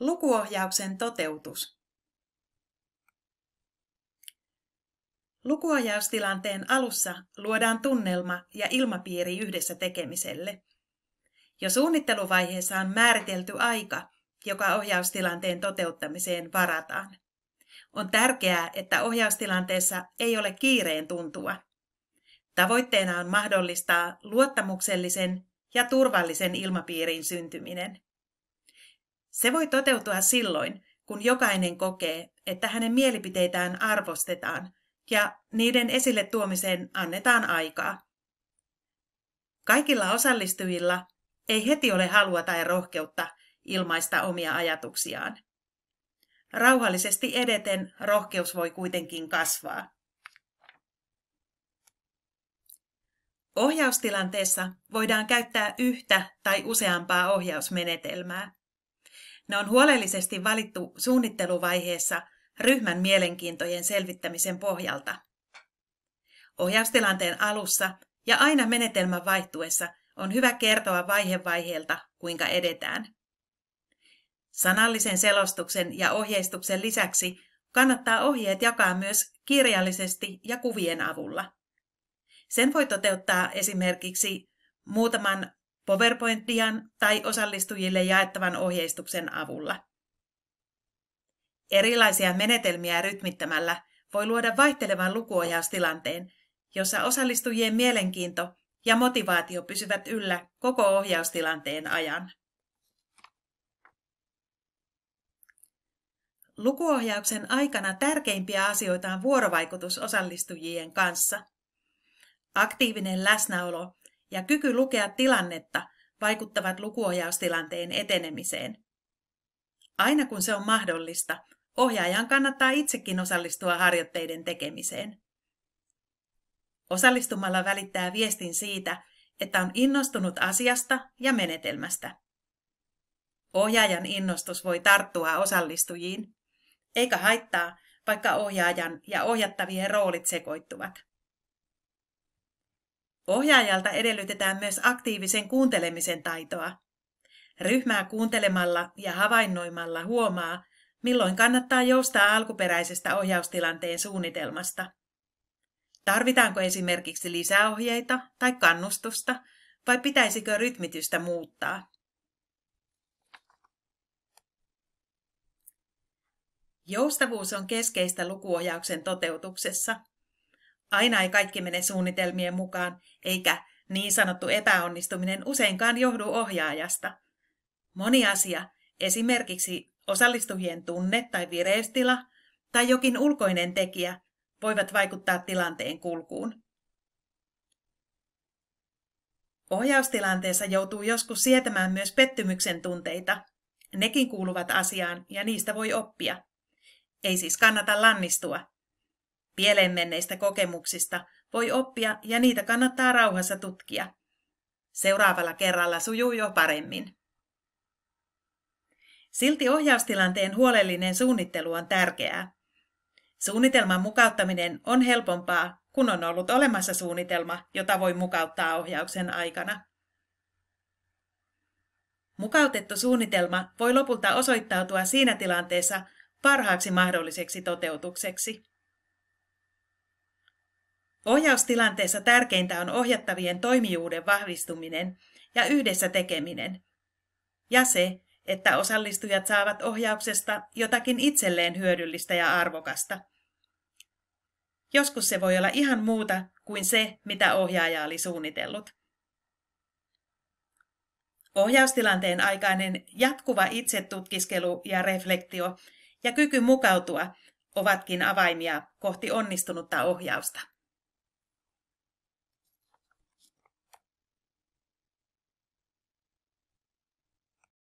Lukuohjauksen toteutus. Lukuohjaustilanteen alussa luodaan tunnelma ja ilmapiiri yhdessä tekemiselle. Jo suunnitteluvaiheessa on määritelty aika, joka ohjaustilanteen toteuttamiseen varataan. On tärkeää, että ohjaustilanteessa ei ole kiireen tuntua. Tavoitteena on mahdollistaa luottamuksellisen ja turvallisen ilmapiirin syntyminen. Se voi toteutua silloin, kun jokainen kokee, että hänen mielipiteitään arvostetaan ja niiden esille tuomiseen annetaan aikaa. Kaikilla osallistujilla ei heti ole halua tai rohkeutta ilmaista omia ajatuksiaan. Rauhallisesti edeten rohkeus voi kuitenkin kasvaa. Ohjaustilanteessa voidaan käyttää yhtä tai useampaa ohjausmenetelmää. Ne on huolellisesti valittu suunnitteluvaiheessa ryhmän mielenkiintojen selvittämisen pohjalta. Ohjaustilanteen alussa ja aina menetelmän vaihtuessa on hyvä kertoa vaihe vaiheelta, kuinka edetään. Sanallisen selostuksen ja ohjeistuksen lisäksi kannattaa ohjeet jakaa myös kirjallisesti ja kuvien avulla. Sen voi toteuttaa esimerkiksi muutaman PowerPointian tai osallistujille jaettavan ohjeistuksen avulla. Erilaisia menetelmiä rytmittämällä voi luoda vaihtelevan lukuohjaustilanteen, jossa osallistujien mielenkiinto ja motivaatio pysyvät yllä koko ohjaustilanteen ajan. Lukuohjauksen aikana tärkeimpiä asioita on vuorovaikutus osallistujien kanssa. Aktiivinen läsnäolo ja kyky lukea tilannetta vaikuttavat lukuohjaustilanteen etenemiseen. Aina kun se on mahdollista, ohjaajan kannattaa itsekin osallistua harjoitteiden tekemiseen. Osallistumalla välittää viestin siitä, että on innostunut asiasta ja menetelmästä. Ohjaajan innostus voi tarttua osallistujiin, eikä haittaa, vaikka ohjaajan ja ohjattavien roolit sekoittuvat. Ohjaajalta edellytetään myös aktiivisen kuuntelemisen taitoa. Ryhmää kuuntelemalla ja havainnoimalla huomaa, milloin kannattaa joustaa alkuperäisestä ohjaustilanteen suunnitelmasta. Tarvitaanko esimerkiksi lisäohjeita tai kannustusta vai pitäisikö rytmitystä muuttaa? Joustavuus on keskeistä lukuohjauksen toteutuksessa – Aina ei kaikki mene suunnitelmien mukaan, eikä niin sanottu epäonnistuminen useinkaan johdu ohjaajasta. Moni asia, esimerkiksi osallistujien tunne tai vireystila tai jokin ulkoinen tekijä, voivat vaikuttaa tilanteen kulkuun. Ohjaustilanteessa joutuu joskus sietämään myös pettymyksen tunteita. Nekin kuuluvat asiaan ja niistä voi oppia. Ei siis kannata lannistua. Pieleen menneistä kokemuksista voi oppia ja niitä kannattaa rauhassa tutkia. Seuraavalla kerralla sujuu jo paremmin. Silti ohjaustilanteen huolellinen suunnittelu on tärkeää. Suunnitelman mukauttaminen on helpompaa, kun on ollut olemassa suunnitelma, jota voi mukauttaa ohjauksen aikana. Mukautettu suunnitelma voi lopulta osoittautua siinä tilanteessa parhaaksi mahdolliseksi toteutukseksi. Ohjaustilanteessa tärkeintä on ohjattavien toimijuuden vahvistuminen ja yhdessä tekeminen. Ja se, että osallistujat saavat ohjauksesta jotakin itselleen hyödyllistä ja arvokasta. Joskus se voi olla ihan muuta kuin se, mitä ohjaaja oli suunnitellut. Ohjaustilanteen aikainen jatkuva itsetutkiskelu ja reflektio ja kyky mukautua ovatkin avaimia kohti onnistunutta ohjausta.